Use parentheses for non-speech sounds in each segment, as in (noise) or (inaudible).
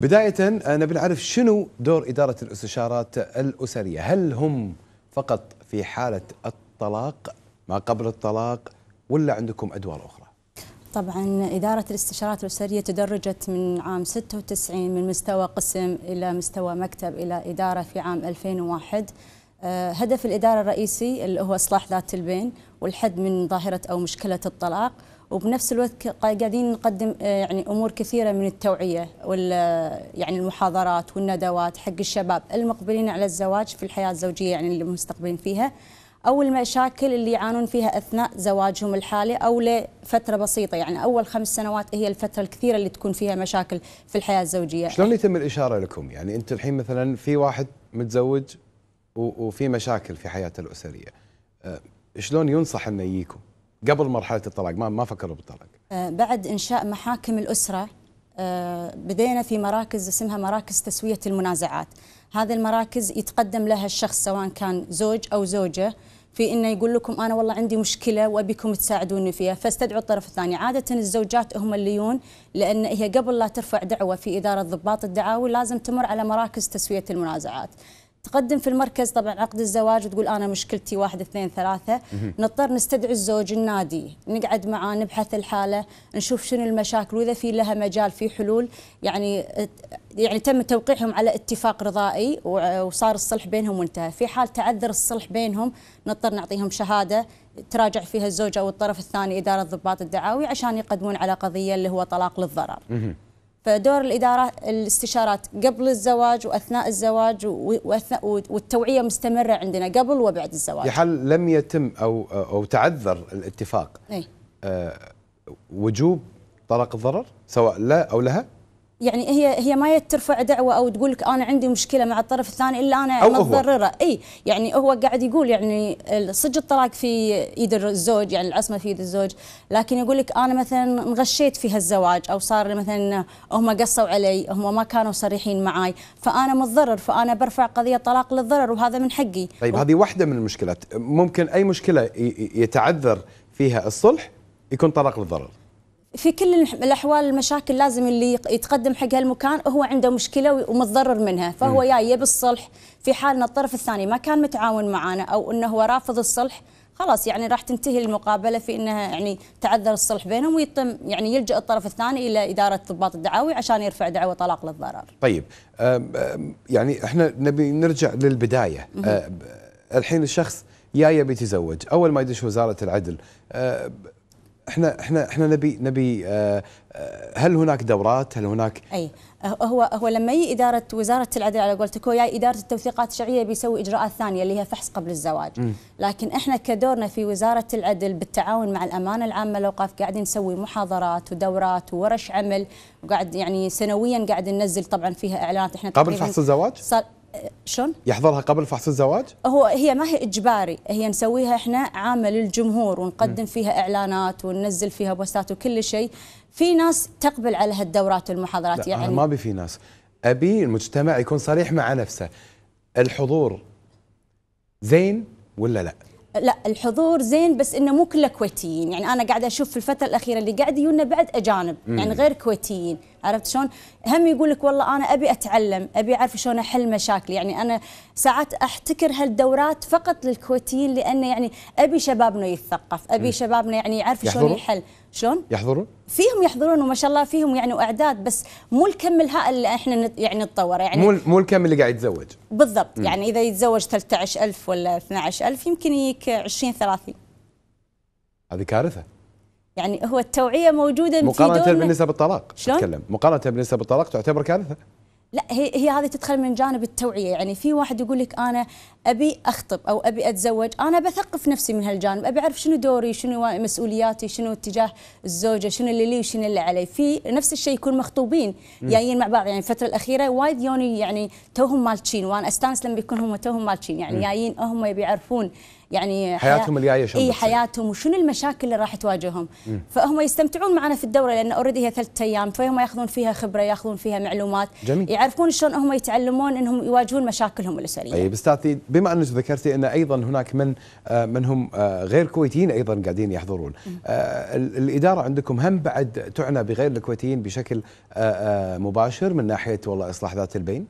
بداية نبي نعرف شنو دور إدارة الاستشارات الأسرية هل هم فقط في حالة الطلاق ما قبل الطلاق ولا عندكم أدوار أخرى؟ طبعا إدارة الاستشارات الأسرية تدرجت من عام 96 من مستوى قسم إلى مستوى مكتب إلى إدارة في عام 2001 آه، هدف الإدارة الرئيسي اللي هو إصلاح ذات البين والحد من ظاهرة أو مشكلة الطلاق وبنفس الوقت قاعدين نقدم آه، يعني امور كثيره من التوعيه وال آه، يعني المحاضرات والندوات حق الشباب المقبلين على الزواج في الحياه الزوجيه يعني اللي مستقبلين فيها او المشاكل اللي يعانون فيها اثناء زواجهم الحالي او لفتره بسيطه يعني اول خمس سنوات هي الفتره الكثيره اللي تكون فيها مشاكل في الحياه الزوجيه. شلون يتم الاشاره لكم؟ يعني انت الحين مثلا في واحد متزوج وفي مشاكل في حياته الاسريه. آه، شلون ينصح انه يجيكم؟ قبل مرحله الطلاق ما ما فكروا بالطلاق آه، بعد انشاء محاكم الاسره آه، بدينا في مراكز اسمها مراكز تسويه المنازعات هذه المراكز يتقدم لها الشخص سواء كان زوج او زوجه في انه يقول لكم انا والله عندي مشكله وابيكم تساعدوني فيها فاستدعوا الطرف الثاني عاده الزوجات هم اللي يون لان هي قبل لا ترفع دعوه في اداره ضباط الدعاوي لازم تمر على مراكز تسويه المنازعات تقدم في المركز طبعا عقد الزواج وتقول انا مشكلتي واحد اثنين ثلاثه نضطر نستدعي الزوج النادي نقعد معاه نبحث الحاله نشوف شنو المشاكل واذا في لها مجال في حلول يعني يعني تم توقيعهم على اتفاق رضائي وصار الصلح بينهم وانتهى في حال تعذر الصلح بينهم نضطر نعطيهم شهاده تراجع فيها الزوجه او الطرف الثاني اداره ضباط الدعاوي عشان يقدمون على قضيه اللي هو طلاق للضرر فدور الإدارة الاستشارات قبل الزواج وأثناء الزواج وأثناء والتوعية مستمرة عندنا قبل وبعد الزواج حال لم يتم أو, أو تعذر الاتفاق أي؟ أه وجوب طلاق الضرر سواء لا أو لها يعني هي هي ما ترفع دعوه او تقول لك انا عندي مشكله مع الطرف الثاني الا انا متضرره اي يعني هو قاعد يقول يعني صج الطلاق في ايد الزوج يعني العصمه في ايد الزوج لكن يقول لك انا مثلا انغشيت في هالزواج او صار مثلا هم قصوا علي هم ما كانوا صريحين معي فانا متضرر فانا برفع قضيه طلاق للضرر وهذا من حقي طيب و... هذه واحده من المشكلات ممكن اي مشكله يتعذر فيها الصلح يكون طلاق للضرر في كل الاحوال المشاكل لازم اللي يتقدم حق هالمكان هو عنده مشكله ومتضرر منها فهو يا يبي الصلح في حال ان الطرف الثاني ما كان متعاون معانا او انه هو رافض الصلح خلاص يعني راح تنتهي المقابله في انها يعني تعذر الصلح بينهم ويتم يعني يلجا الطرف الثاني الى اداره ضباط الدعاوي عشان يرفع دعوى طلاق للضرر. طيب يعني احنا نبي نرجع للبدايه الحين الشخص يا يبي يتزوج اول ما يدش وزاره العدل احنا احنا احنا نبي نبي آه، آه، هل هناك دورات هل هناك اي هو هو لما يجي اداره وزاره العدل على قولتك هو جاي يعني اداره التوثيقات الشرعيه بيسوي اجراءات ثانيه اللي هي فحص قبل الزواج م. لكن احنا كدورنا في وزاره العدل بالتعاون مع الامانه العامه الاوقاف قاعدين نسوي محاضرات ودورات وورش عمل وقاعد يعني سنويا قاعد ننزل طبعا فيها اعلانات احنا قبل فحص الزواج؟ شلون؟ يحضرها قبل فحص الزواج؟ هو هي ما هي اجباري، هي نسويها احنا عامه للجمهور ونقدم م. فيها اعلانات وننزل فيها بوستات وكل شيء. في ناس تقبل على هالدورات والمحاضرات يعني أنا ما ابي في ناس، ابي المجتمع يكون صريح مع نفسه. الحضور زين ولا لا؟ لا الحضور زين بس انه مو كله كويتيين يعني انا قاعده اشوف في الفتره الاخيره اللي قاعد يجونا بعد اجانب م. يعني غير كويتيين عرفت شلون هم يقول لك والله انا ابي اتعلم ابي اعرف شلون احل مشاكلي يعني انا ساعات احتكر هالدورات فقط للكويتيين لانه يعني ابي شبابنا يتثقف ابي م. شبابنا يعني يعرف شلون يحل شلون يحضرون فيهم يحضرون وما شاء الله فيهم يعني واعداد بس مو الكم الهائل اللي احنا يعني نتطوره يعني مو مو الكم اللي قاعد يتزوج بالضبط م. يعني اذا يتزوج 13000 ولا 12000 يمكن يجيك 20 30 هذه كارثه يعني هو التوعيه موجوده مقارنه بنسب الطلاق شلون؟ مقارنه بنسب الطلاق تعتبر كارثه لا هي هي هذه تدخل من جانب التوعيه يعني في واحد يقول لك انا ابي اخطب او ابي اتزوج انا بثقف نفسي من هالجانب ابي اعرف شنو دوري شنو مسؤولياتي شنو اتجاه الزوجه شنو اللي لي وشنو اللي علي في نفس الشيء يكون مخطوبين جايين مع بعض يعني الفتره الاخيره وايد يوني يعني توهم مالتشين وانا استانس لما يكون هم توهم مالتشين يعني جايين هم يبي يعرفون يعني حياتهم الجايه شلون اي حياتهم وشنو المشاكل اللي راح تواجههم فهم يستمتعون معنا في الدوره لان اوريدي هي ثلاث ايام فهم ياخذون فيها خبره ياخذون فيها معلومات جميل. يعرفون شلون هم يتعلمون انهم يواجهون مشاكلهم الاسريه طيب استاذتي بما أنك ذكرتي أن أيضا هناك من آه، من هم آه، غير كويتيين أيضا قاعدين يحضرون آه، الإدارة عندكم هم بعد تعنى بغير الكويتيين بشكل مباشر من ناحية والله إصلاح ذات البين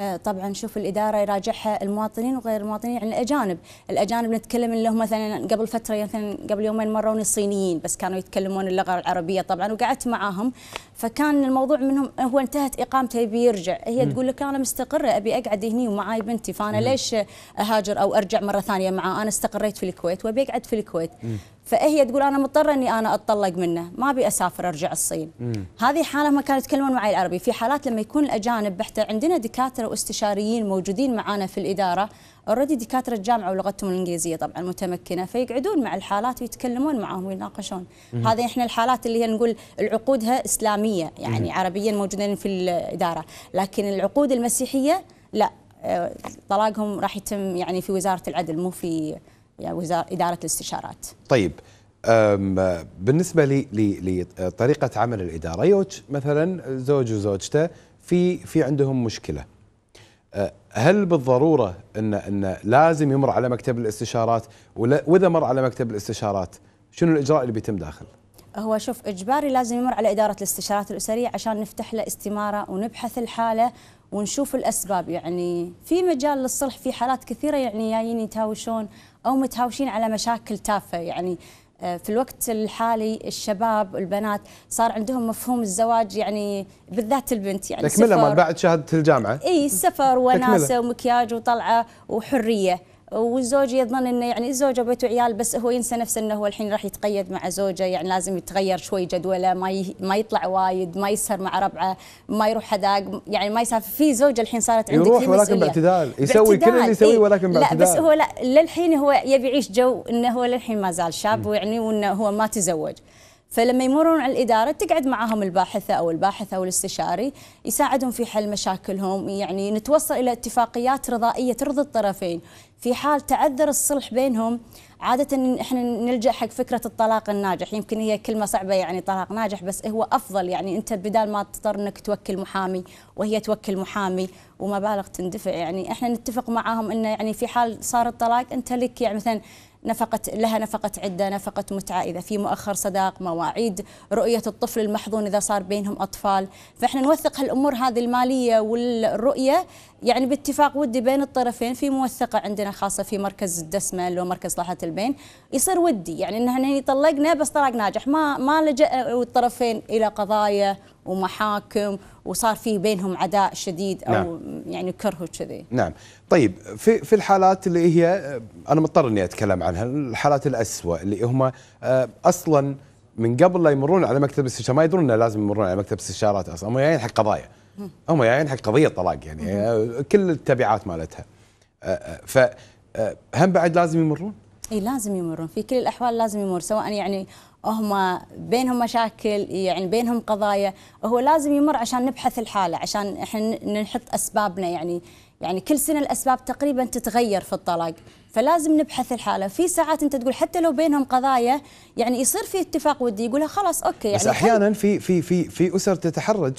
آه، طبعا شوف الاداره يراجعها المواطنين وغير المواطنين يعني الاجانب، الاجانب نتكلم اللي هم مثلا قبل فتره مثلا قبل يومين مروني الصينيين بس كانوا يتكلمون اللغه العربيه طبعا وقعدت معاهم فكان الموضوع منهم هو انتهت اقامته يبي يرجع، هي م. تقول لك انا مستقره ابي اقعد هني ومعاي بنتي فانا م. ليش اهاجر او ارجع مره ثانيه معاه؟ انا استقريت في الكويت وابي اقعد في الكويت. م. فهي تقول انا مضطره اني انا اتطلق منه ما ابي اسافر ارجع الصين مم. هذه حاله ما كانوا يتكلمون معي العربي في حالات لما يكون الاجانب بحته عندنا دكاتره واستشاريين موجودين معانا في الاداره اوريدي دكاتره الجامعه ولغتهم الانجليزيه طبعا متمكنه فيقعدون مع الحالات ويتكلمون معهم ويناقشون هذه احنا الحالات اللي هي نقول العقودها اسلاميه يعني مم. عربيا موجودين في الاداره لكن العقود المسيحيه لا آه، طلاقهم راح يتم يعني في وزاره العدل مو في يعني إدارة الاستشارات طيب بالنسبة لطريقة عمل الإدارة يوج مثلا زوج وزوجته في في عندهم مشكلة أه، هل بالضرورة أن أن لازم يمر على مكتب الاستشارات وإذا مر على مكتب الاستشارات شنو الإجراء اللي بيتم داخل؟ هو شوف اجباري لازم يمر على اداره الاستشارات الاسريه عشان نفتح له استماره ونبحث الحاله ونشوف الاسباب يعني في مجال للصلح في حالات كثيره يعني جايين يتهاوشون او متهاوشين على مشاكل تافهه يعني آه، في الوقت الحالي الشباب البنات صار عندهم مفهوم الزواج يعني بالذات البنت يعني تكملها بعد شهاده الجامعه اي سفر وناسه ومكياج وطلعه وحريه والزوج يظن انه يعني الزوجه بيت عيال بس هو ينسى نفسه انه هو الحين راح يتقيد مع زوجه يعني لازم يتغير شوي جدوله ما ما يطلع وايد ما يسهر مع ربعه ما يروح حداق يعني ما يسافر في زوجه الحين صارت عندك يروح ولكن باعتدال يسوي كل اللي يسويه إيه؟ ولكن باعتدال لا بس هو لا للحين هو يبي يعيش جو انه هو للحين ما زال شاب ويعني وانه هو ما تزوج فلما يمرون على الإدارة تقعد معاهم الباحثة أو الباحث أو الاستشاري يساعدهم في حل مشاكلهم يعني نتوصل إلى اتفاقيات رضائية ترضي الطرفين في حال تعذر الصلح بينهم عادة احنا نلجأ حق فكرة الطلاق الناجح، يمكن هي كلمة صعبة يعني طلاق ناجح بس هو أفضل يعني أنت بدال ما تضطر أنك توكل محامي وهي توكل محامي ومبالغ تندفع يعني احنا نتفق معاهم أنه يعني في حال صار الطلاق أنت لك يعني مثلا نفقة لها نفقة عدة نفقة متعة إذا في مؤخر صداق مواعيد رؤية الطفل المحظون إذا صار بينهم أطفال فإحنا نوثق هالأمور هذه المالية والرؤية يعني باتفاق ودي بين الطرفين في موثقة عندنا خاصة في مركز الدسمة اللي هو مركز صلاحة البين يصير ودي يعني ان احنا طلقنا بس طلاق ناجح ما ما لجأ الطرفين الى قضايا ومحاكم وصار في بينهم عداء شديد او نعم. يعني كره وكذي نعم طيب في في الحالات اللي هي انا مضطر اني اتكلم عنها الحالات الأسوأ اللي هم آه، اصلا من قبل لا يمرون على مكتب الاستشارات ما يدرون انه لازم يمرون على مكتب استشارات اصلا هم يعني حق قضايا هم يعني حق قضيه طلاق يعني كل التبعات مالتها أه، أه، ف أه، هم بعد لازم يمرون اي لازم يمرون في كل الاحوال لازم يمر سواء يعني هم بينهم مشاكل يعني بينهم قضايا هو لازم يمر عشان نبحث الحاله عشان احنا نحط اسبابنا يعني يعني كل سنه الاسباب تقريبا تتغير في الطلاق فلازم نبحث الحاله في ساعات انت تقول حتى لو بينهم قضايا يعني يصير في اتفاق ودي يقولها خلاص اوكي يعني بس احيانا في في في في اسر تتحرج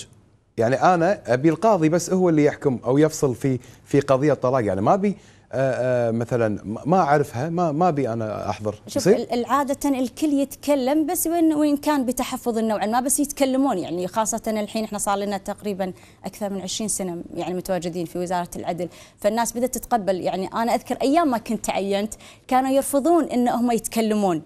يعني انا ابي القاضي بس هو اللي يحكم او يفصل في في قضيه طلاق يعني ما ابي آه، آه، مثلا ما اعرفها ما ما ابي انا احضر شوف عاده الكل يتكلم بس وان كان بتحفظ نوعا ما بس يتكلمون يعني خاصه الحين احنا صار لنا تقريبا اكثر من 20 سنه يعني متواجدين في وزاره العدل فالناس بدات تتقبل يعني انا اذكر ايام ما كنت تعينت كانوا يرفضون ان هم يتكلمون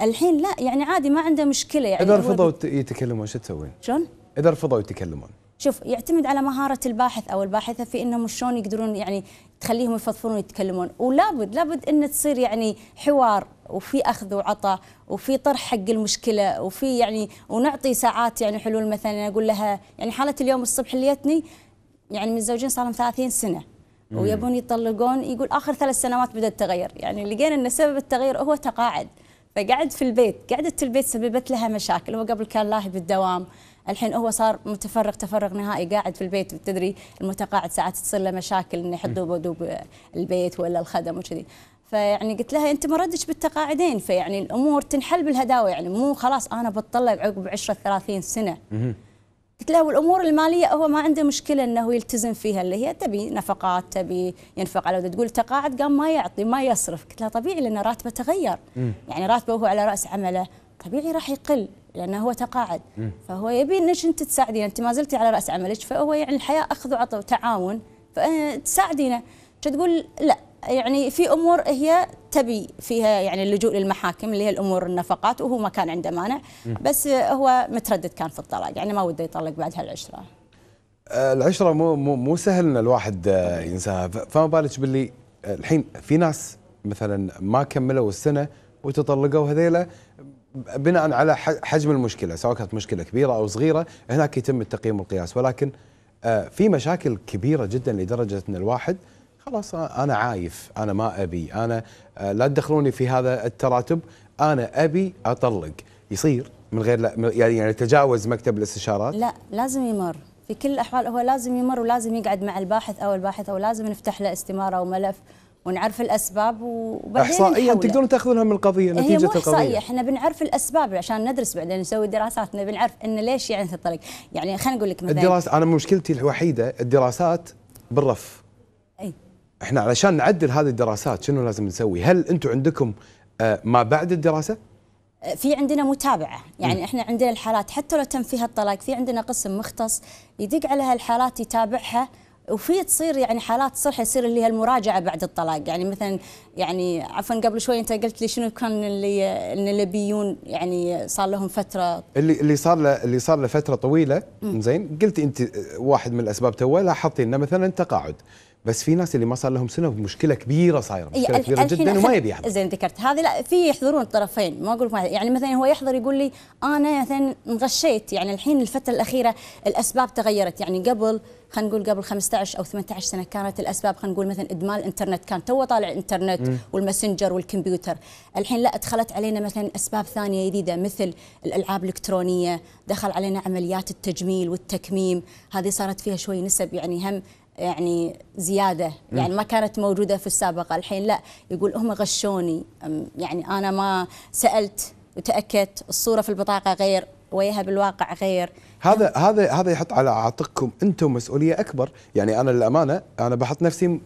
الحين لا يعني عادي ما عنده مشكله يعني اذا رفضوا يتكلمون شو تسوين؟ شلون؟ اذا رفضوا يتكلمون شوف يعتمد على مهاره الباحث او الباحثه في انهم شلون يقدرون يعني تخليهم يفضفضون ويتكلمون ولابد لابد ان تصير يعني حوار وفي اخذ وعطاء وفي طرح حق المشكله وفي يعني ونعطي ساعات يعني حلول مثلا اقول لها يعني حاله اليوم الصبح اللي جتني يعني متزوجين صار لهم 30 سنه ويبون يطلقون يقول اخر ثلاث سنوات بدا التغير يعني لقينا ان سبب التغير هو تقاعد فقعد في البيت قعدت البيت سببت لها مشاكل هو قبل كان لاهي بالدوام الحين هو صار متفرغ تفرغ نهائي قاعد في البيت تدري المتقاعد ساعات تصير له مشاكل انه يحط دوب البيت ولا الخدم وكذي فيعني قلت لها انت مردك بالتقاعدين فيعني الامور تنحل بالهداوه يعني مو خلاص انا بتطلع عقب 10 30 سنه قلت له والامور الماليه هو ما عنده مشكله انه يلتزم فيها اللي هي تبي نفقات تبي ينفق على تقول تقاعد قام ما يعطي ما يصرف قلت لها طبيعي لان راتبه تغير يعني راتبه وهو على راس عمله طبيعي راح يقل لانه هو تقاعد م. فهو يبي انك انت تساعدينه انت ما زلتي على راس عملك فهو يعني الحياه اخذ وعطى وتعاون فتساعدينه آه، تقول لا يعني في امور هي تبي فيها يعني اللجوء للمحاكم اللي هي الامور النفقات وهو ما كان عنده مانع م. بس هو متردد كان في الطلاق يعني ما وده يطلق بعد هالعشره آه، العشره مو مو مو سهل ان الواحد آه، ينساها فما بالك باللي الحين في ناس مثلا ما كملوا السنه وتطلقوا هذيلا بناء على حجم المشكله سواء كانت مشكله كبيره او صغيره هناك يتم التقييم والقياس ولكن آه، في مشاكل كبيره جدا لدرجه ان الواحد خلاص آه، انا عايف انا ما ابي انا آه، لا تدخلوني في هذا التراتب انا ابي اطلق يصير من غير لا يعني يتجاوز يعني مكتب الاستشارات لا لازم يمر في كل الاحوال هو لازم يمر ولازم يقعد مع الباحث او الباحثه ولازم نفتح له استماره وملف ونعرف الاسباب وبعدين احصائيا تقدرون تاخذونها من القضيه إيه، نتيجه هي القضيه احصائيه احنا بنعرف الاسباب عشان ندرس بعدين نسوي دراساتنا بنعرف ان ليش يعني تطلق يعني خلينا نقول لك مثلا الدراسة انا مشكلتي الوحيده الدراسات بالرف اي احنا علشان نعدل هذه الدراسات شنو لازم نسوي؟ هل انتم عندكم آه، ما بعد الدراسه؟ آه، في عندنا متابعه يعني احنا عندنا الحالات حتى لو تم فيها الطلاق في عندنا قسم مختص يدق على هالحالات يتابعها وفي تصير يعني حالات صلح يصير اللي هي المراجعه بعد الطلاق يعني مثلا يعني عفوا قبل شوي انت قلت لي شنو كان اللي ان الليبيون يعني صار لهم فتره اللي اللي صار له اللي صار له فتره طويله زين قلت انت واحد من الاسباب توه لاحظتي انه مثلا تقاعد بس في ناس اللي ما صار لهم سنه ومشكله كبيره صايره مشكله كبيره جدا وما يبي يحضر زين ذكرت هذه لا في يحضرون الطرفين ما اقول يعني مثلا هو يحضر يقول لي انا مثلا انغشيت يعني الحين الفتره الاخيره الاسباب تغيرت يعني قبل خلينا نقول قبل 15 او 18 سنه كانت الاسباب خلينا نقول مثلا ادمان الانترنت كان تو طالع الانترنت م. والماسنجر والكمبيوتر الحين لا دخلت علينا مثلا اسباب ثانيه جديده مثل الالعاب الالكترونيه دخل علينا عمليات التجميل والتكميم هذه صارت فيها شوي نسب يعني هم يعني زياده يعني ما كانت موجوده في السابقه الحين لا يقول هم غشوني يعني انا ما سالت وتاكدت الصوره في البطاقه غير ويها بالواقع غير هذا هذا هذا يحط على عاتقكم انتم مسؤوليه اكبر يعني انا للامانه انا بحط نفسي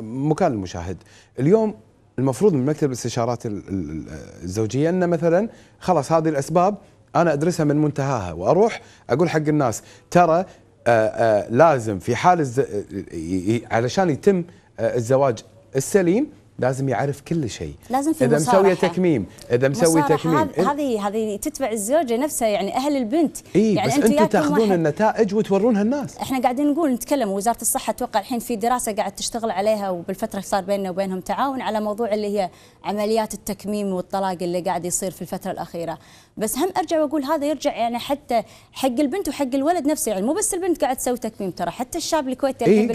مكان المشاهد اليوم المفروض من مكتب الاستشارات الزوجيه انه مثلا خلاص هذه الاسباب انا ادرسها من منتهاها واروح اقول حق الناس ترى آه، آه، لازم في حال الز... آه، علشان يتم الزواج السليم لازم يعرف كل شيء لازم في اذا مسوي تكميم اذا مسوي تكميم هذه هذه تتبع الزوجه نفسها يعني اهل البنت إيه يعني بس انتم تاخذون النتائج وتورونها الناس احنا قاعدين نقول نتكلم وزاره الصحه اتوقع الحين في دراسه قاعد تشتغل عليها وبالفتره صار بيننا وبينهم تعاون على موضوع اللي هي عمليات التكميم والطلاق اللي قاعد يصير في الفتره الاخيره بس هم ارجع واقول هذا يرجع يعني حتى حق البنت وحق الولد نفسه يعني مو بس البنت قاعد تسوي تكميم ترى حتى الشاب الكويتي إيه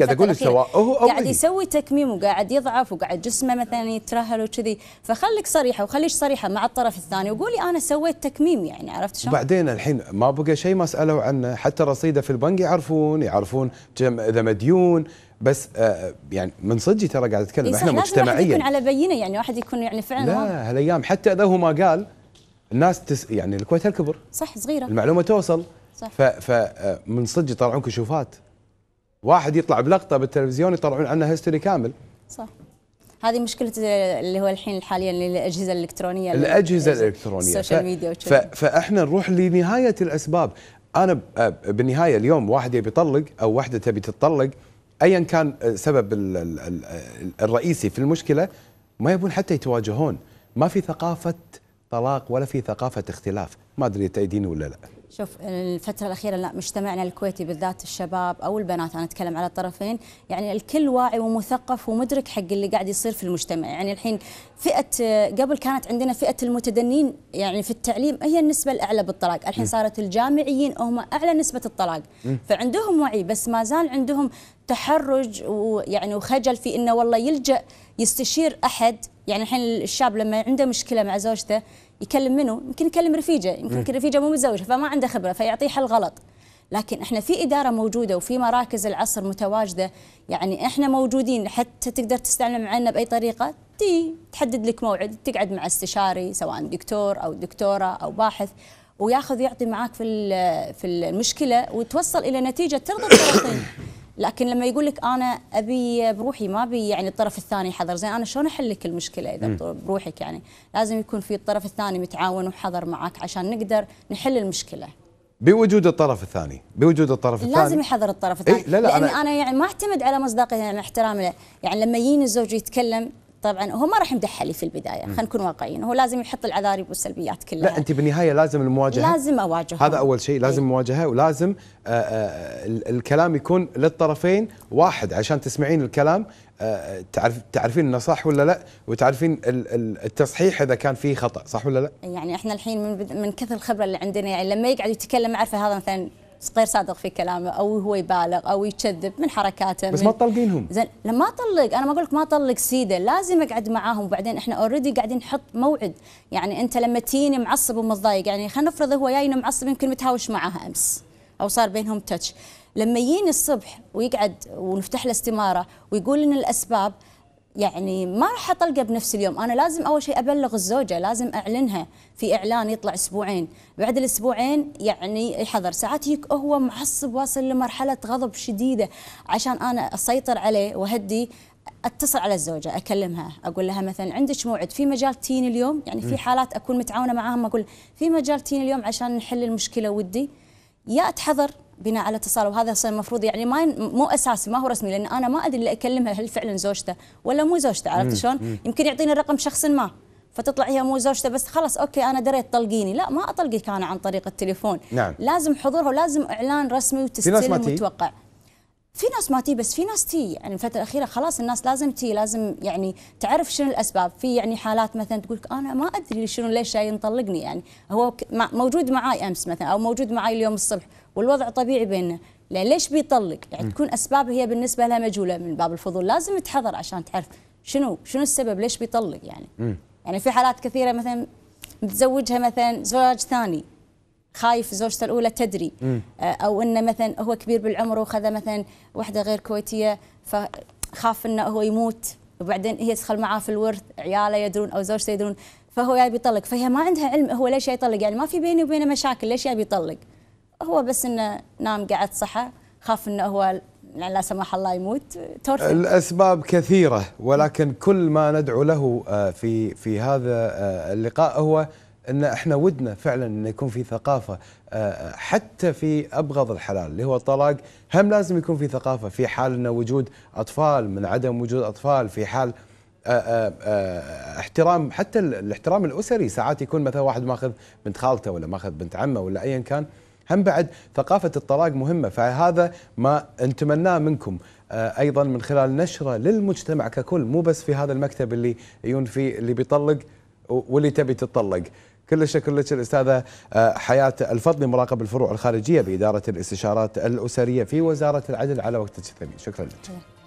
قاعد يسوي تكميم وقاعد يضعف وقاعد جسمه مثلا يترهل وكذي فخليك صريحه وخليش صريحه مع الطرف الثاني وقولي انا سويت تكميم يعني عرفت شلون؟ وبعدين الحين ما بقى شيء ما سالوا عنه حتى رصيده في البنك يعرفون يعرفون اذا مديون بس آه، آه، يعني من صدقي ترى قاعد اتكلم احنا مجتمعيا لازم يكون على بينه يعني واحد يكون يعني فعلا لا هالايام حتى اذا هو ما قال الناس تس يعني الكويت هالكبر صح صغيره المعلومه توصل صح فمن آه، صدق يطلعون كشوفات واحد يطلع بلقطه بالتلفزيون يطلعون عنها هيستوري كامل صح هذه مشكله اللي هو الحين حاليا الاجهزه الالكترونيه الاجهزه الالكترونيه السوشيال ميديا فاحنا نروح لنهايه الاسباب انا بالنهايه اليوم واحد يبي يطلق او واحده تبي تطلق ايا كان سبب ال ال ال الرئيسي في المشكله ما يبون حتى يتواجهون ما في ثقافه طلاق ولا في ثقافه اختلاف ما ادري تأيديني ولا لا شوف الفترة الأخيرة لا مجتمعنا الكويتي بالذات الشباب أو البنات أنا أتكلم على الطرفين يعني الكل واعي ومثقف ومدرك حق اللي قاعد يصير في المجتمع يعني الحين فئة قبل كانت عندنا فئة المتدنين يعني في التعليم هي النسبة الأعلى بالطلاق الحين صارت الجامعيين هم أعلى نسبة الطلاق فعندهم وعي بس ما زال عندهم تحرج ويعني وخجل في انه والله يلجا يستشير احد يعني الحين الشاب لما عنده مشكله مع زوجته يكلم منه يمكن يكلم رفيجه يمكن رفيجه مو متزوجه فما عنده خبره فيعطيه حل غلط لكن احنا في اداره موجوده وفي مراكز العصر متواجده يعني احنا موجودين حتى تقدر تستعلم عنا باي طريقه تي تحدد لك موعد تقعد مع استشاري سواء دكتور او دكتوره او باحث وياخذ يعطي معاك في في المشكله وتوصل الى نتيجه ترضي الطرفين (coughs) لكن لما يقول لك انا ابي بروحي ما ابي يعني الطرف الثاني حضر زين انا شلون احل لك المشكله اذا بروحك يعني لازم يكون في الطرف الثاني متعاون وحضر معك عشان نقدر نحل المشكله بوجود الطرف الثاني بوجود الطرف الثاني لازم يحضر الطرف إيه، الثاني إيه؟ لا لا لان أنا, انا يعني ما اعتمد على مصداقيه يعني احترامي له يعني لما يجيني الزوج يتكلم طبعا هو ما راح يمدحها في البدايه خلينا نكون واقعيين هو لازم يحط العذاريب والسلبيات كلها لا انت بالنهايه لازم المواجهه لازم اواجهه هذا اول شيء لازم إيه. مواجهه ولازم آآ آه، آآ آه، الكلام يكون للطرفين واحد عشان تسمعين الكلام آه، تعرف تعرفين انه صح ولا لا وتعرفين التصحيح اذا كان فيه خطا صح ولا لا يعني احنا الحين من من كثر الخبره اللي عندنا يعني لما يقعد يتكلم اعرف هذا مثلا غير صادق في كلامه او هو يبالغ او يكذب من حركاته بس من ما تطلقينهم زين لما اطلق انا ما اقول لك ما اطلق سيده لازم اقعد معاهم وبعدين احنا اوريدي قاعدين نحط موعد يعني انت لما تجيني معصب ومتضايق يعني خلينا نفرض هو جاي معصب يمكن متهاوش معاها امس او صار بينهم تاتش لما يجيني الصبح ويقعد ونفتح له استماره ويقول لنا الاسباب يعني ما راح اطلقه بنفس اليوم انا لازم اول شيء ابلغ الزوجه لازم اعلنها في اعلان يطلع اسبوعين بعد الاسبوعين يعني يحضر ساعات يك هو معصب واصل لمرحله غضب شديده عشان انا اسيطر عليه واهدي اتصل على الزوجه اكلمها اقول لها مثلا عندك موعد في مجال تين اليوم يعني في حالات اكون متعاونه معاهم اقول في مجال تين اليوم عشان نحل المشكله ودي يا تحضر بناء على اتصال وهذا المفروض يعني ما مو اساسي ما هو رسمي لان انا ما ادري اللي اكلمها هل فعلا زوجته ولا مو زوجته عرفت شلون؟ يمكن يعطيني رقم شخص ما فتطلع هي مو زوجته بس خلاص اوكي انا دريت طلقيني لا ما اطلقك انا عن طريق التليفون نعم. لازم حضورها ولازم اعلان رسمي وتسجيل متوقع في ناس ما تي بس في ناس تي يعني الفترة الأخيرة خلاص الناس لازم تي لازم يعني تعرف شنو الأسباب في يعني حالات مثلا تقول أنا ما أدري شنو ليش جاي ينطلقني يعني هو موجود معاي أمس مثلا أو موجود معاي اليوم الصبح والوضع طبيعي بيننا ليش بيطلق يعني تكون أسباب هي بالنسبة لها مجهولة من باب الفضول لازم تحضر عشان تعرف شنو شنو السبب ليش بيطلق يعني يعني في حالات كثيرة مثلا متزوجها مثلا زواج ثاني خايف زوجته الاولى تدري آه، او انه مثلا هو كبير بالعمر وخذ مثلا وحده غير كويتيه فخاف انه هو يموت وبعدين هي تدخل معاه في الورث عياله يدرون او زوجته يدرون فهو يبي يطلق فهي ما عندها علم هو ليش يطلق يعني ما في بيني وبينه مشاكل ليش يبي يطلق هو بس انه نام قعد صحى خاف انه هو يعني لا سمح الله يموت تورث الاسباب كثيره ولكن كل ما ندعو له آه، في في هذا آه، اللقاء هو ان احنا ودنا فعلا ان يكون في ثقافه آه، آه، حتى في ابغض الحلال اللي هو الطلاق هم لازم يكون في ثقافه في حال ان وجود اطفال من عدم وجود اطفال في حال آه، احترام حتى الاحترام الاسري ساعات يكون مثلا واحد ماخذ بنت خالته ولا ماخذ بنت عمه ولا ايا كان هم بعد ثقافة الطلاق مهمة فهذا ما نتمناه منكم أيضا من خلال نشرة للمجتمع ككل مو بس في هذا المكتب اللي يون فيه اللي بيطلق واللي تبي تطلق كل الشكر لك الاستاذه آه، حياه الفضلي مراقب الفروع الخارجيه باداره الاستشارات الاسريه في وزاره العدل على وقتك الثمين شكرا لك